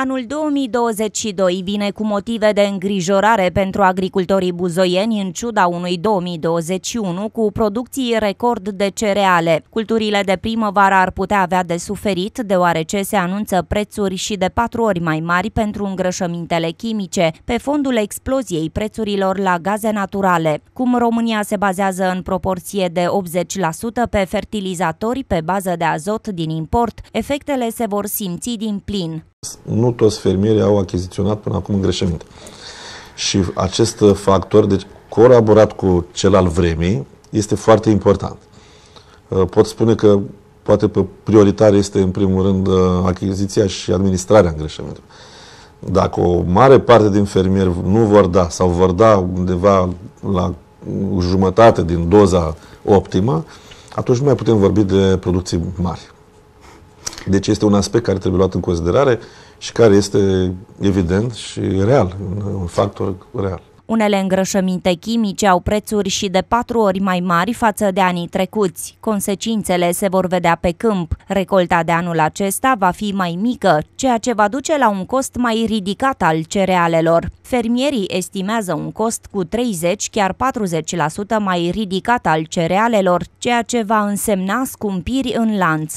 Anul 2022 vine cu motive de îngrijorare pentru agricultorii buzoieni în ciuda unui 2021 cu producții record de cereale. Culturile de primăvară ar putea avea de suferit deoarece se anunță prețuri și de patru ori mai mari pentru îngrășămintele chimice, pe fondul exploziei prețurilor la gaze naturale. Cum România se bazează în proporție de 80% pe fertilizatori pe bază de azot din import, efectele se vor simți din plin nu toți fermierii au achiziționat până acum îngrășăminte. Și acest factor, deci colaborat cu cel al vremii, este foarte important. Uh, pot spune că poate pe prioritar este în primul rând uh, achiziția și administrarea îngrășămintelor. Dacă o mare parte din fermieri nu vor da sau vor da undeva la jumătate din doza optimă, atunci nu mai putem vorbi de producții mari. Deci este un aspect care trebuie luat în considerare și care este evident și real, un factor real. Unele îngrășăminte chimice au prețuri și de patru ori mai mari față de anii trecuți. Consecințele se vor vedea pe câmp. Recolta de anul acesta va fi mai mică, ceea ce va duce la un cost mai ridicat al cerealelor. Fermierii estimează un cost cu 30 chiar 40% mai ridicat al cerealelor, ceea ce va însemna scumpiri în lanț.